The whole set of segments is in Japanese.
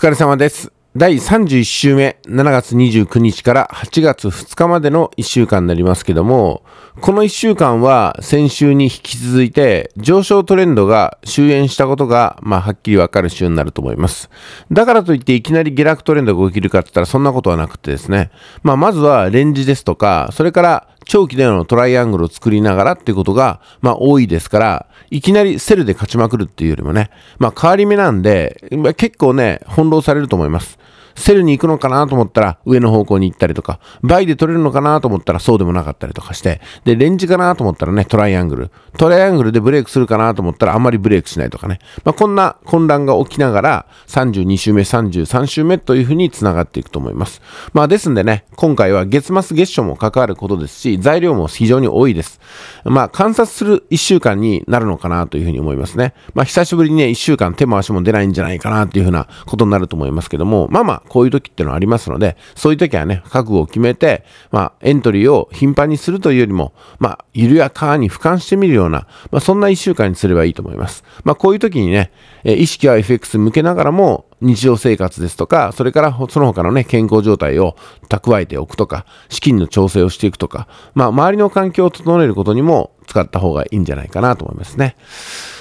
疲れ様です。第31週目、7月29日から8月2日までの1週間になりますけども、この1週間は先週に引き続いて上昇トレンドが終焉したことが、まあ、はっきりわかる週になると思います。だからといっていきなり下落トレンドが起きるかって言ったらそんなことはなくてですね、まあ、まずはレンジですとか、それから長期でのトライアングルを作りながらっていうことが、まあ多いですから、いきなりセルで勝ちまくるっていうよりもね、まあ変わり目なんで、結構ね、翻弄されると思います。セルに行くのかなと思ったら上の方向に行ったりとか、倍で取れるのかなと思ったらそうでもなかったりとかして、で、レンジかなと思ったらね、トライアングル。トライアングルでブレイクするかなと思ったらあんまりブレイクしないとかね。まあ、こんな混乱が起きながら、32週目、33週目というふうに繋がっていくと思います。まあ、ですんでね、今回は月末月初も関わることですし、材料も非常に多いです。まあ、観察する1週間になるのかなというふうに思いますね。まあ、久しぶりにね、1週間手も足も出ないんじゃないかなというふうなことになると思いますけども、まあまあ、こういう時ってのはありますので、そういう時はね、覚悟を決めて、まあ、エントリーを頻繁にするというよりも、まあ、緩やかに俯瞰してみるような、まあ、そんな1週間にすればいいと思います。まあ、こういう時にね、え意識は FX 向けながらも、日常生活ですとか、それからその他のね、健康状態を蓄えておくとか、資金の調整をしていくとか、まあ、周りの環境を整えることにも使った方がいいんじゃないかなと思いますね。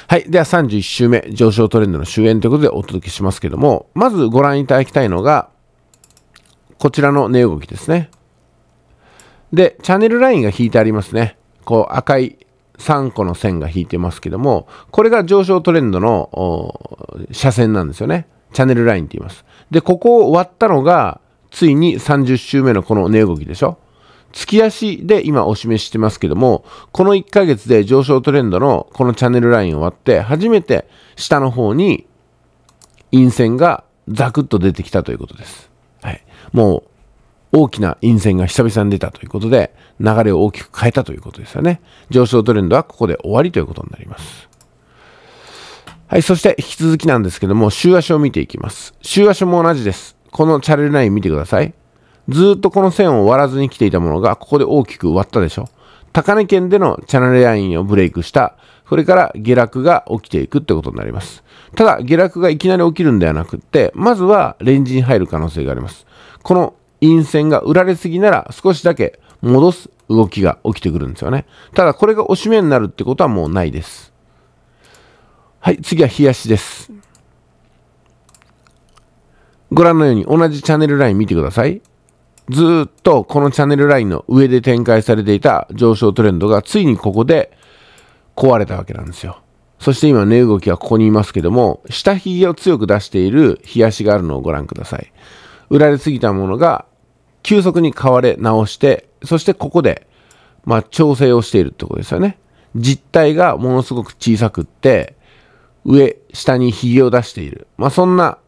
はい。では31週目、上昇トレンドの終焉ということでお届けしますけども、まずご覧いただきたいのが、こちらの値動きですね。で、チャンネルラインが引いてありますね。こう赤い3個の線が引いてますけども、これが上昇トレンドの斜線なんですよね。チャンネルラインって言います。で、ここを割ったのが、ついに30周目のこの値動きでしょ。月足で今お示ししてますけども、この1ヶ月で上昇トレンドのこのチャンネルラインを割って、初めて下の方に陰線がザクッと出てきたということです。はい。もう大きな陰線が久々に出たということで、流れを大きく変えたということですよね。上昇トレンドはここで終わりということになります。はい。そして引き続きなんですけども、週足を見ていきます。週足も同じです。このチャレンジライン見てください。ずっとこの線を割らずに来ていたものが、ここで大きく割ったでしょ。高値圏でのチャンネルラインをブレイクした、それから下落が起きていくってことになります。ただ、下落がいきなり起きるんではなくって、まずはレンジに入る可能性があります。この陰線が売られすぎなら少しだけ戻す動きが起きてくるんですよね。ただ、これが押し目になるってことはもうないです。はい、次は冷やしです。ご覧のように同じチャンネルライン見てください。ずっとこのチャンネルラインの上で展開されていた上昇トレンドがついにここで壊れたわけなんですよ。そして今値、動きはここにいますけども、下髭を強く出している冷やしがあるのをご覧ください。売られすぎたものが急速に買われ直して、そしてここで、まあ、調整をしているってことですよね。実体がものすごく小さくって、上、下に髭を出している。まあ、そんな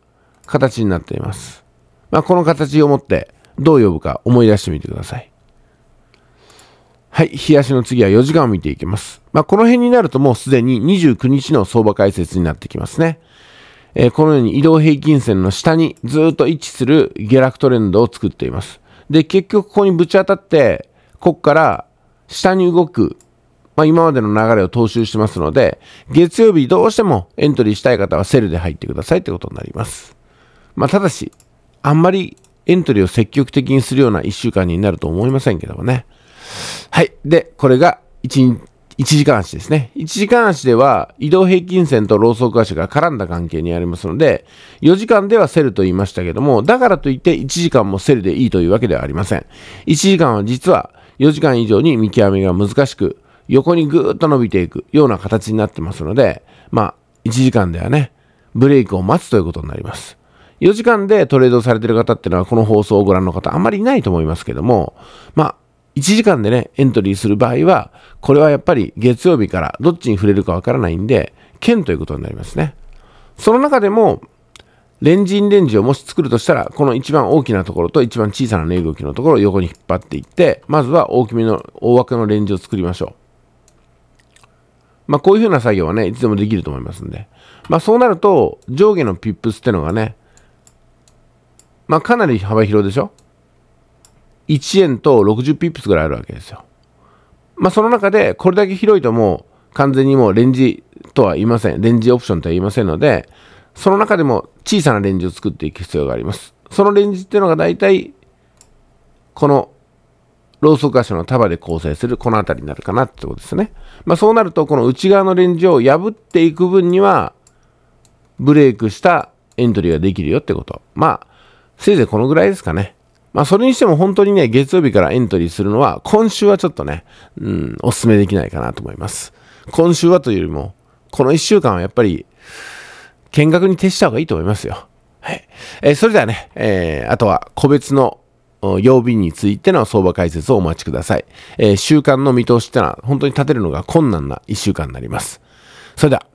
形になっています。まあ、この形をもって、どう呼ぶか思い出してみてください。はい、冷やしの次は4時間を見ていきます。まあ、この辺になるともうすでに29日の相場解説になってきますね。えー、このように移動平均線の下にずっと位置する下落トレンドを作っています。で、結局ここにぶち当たって、ここから下に動く、まあ、今までの流れを踏襲してますので、月曜日どうしてもエントリーしたい方はセルで入ってくださいってことになります。まあ、ただし、あんまりエントリーを積極的にするような1週間になると思いませんけどもね。はい。で、これが 1, 時間足ですね。1時間足では移動平均線とローソク足が絡んだ関係にありますので、4時間ではセルと言いましたけども、だからといって1時間もセルでいいというわけではありません。1時間は実は4時間以上に見極めが難しく、横にぐーっと伸びていくような形になってますので、まあ、1時間ではね、ブレイクを待つということになります。4時間でトレードされてる方っていうのは、この放送をご覧の方、あんまりいないと思いますけども、まあ、1時間でね、エントリーする場合は、これはやっぱり月曜日からどっちに触れるかわからないんで、剣ということになりますね。その中でも、レンジインレンジをもし作るとしたら、この一番大きなところと一番小さな値動きのところを横に引っ張っていって、まずは大きめの、大枠のレンジを作りましょう。まあこういう風な作業はね、いつでもできると思いますんで。まあそうなると、上下のピップスってのがね、まあ、かなり幅広でしょ ?1 円と60ピップスぐらいあるわけですよ。まあ、その中で、これだけ広いともう、完全にもうレンジとは言いません。レンジオプションとは言いませんので、その中でも小さなレンジを作っていく必要があります。そのレンジっていうのが大体、このローソク足の束で構成するこの辺りになるかなってことですね。まあ、そうなるとこの内側のレンジを破っていく分にはブレイクしたエントリーができるよってこと。まあせいぜいこのぐらいですかね。まあ、それにしても本当にね、月曜日からエントリーするのは、今週はちょっとね、うん、おすめできないかなと思います。今週はというよりも、この一週間はやっぱり、見学に徹した方がいいと思いますよ。はい。えー、それではね、えー、あとは個別の曜日についての相場解説をお待ちください。えー、週間の見通しってのは本当に立てるのが困難な一週間になります。それでは。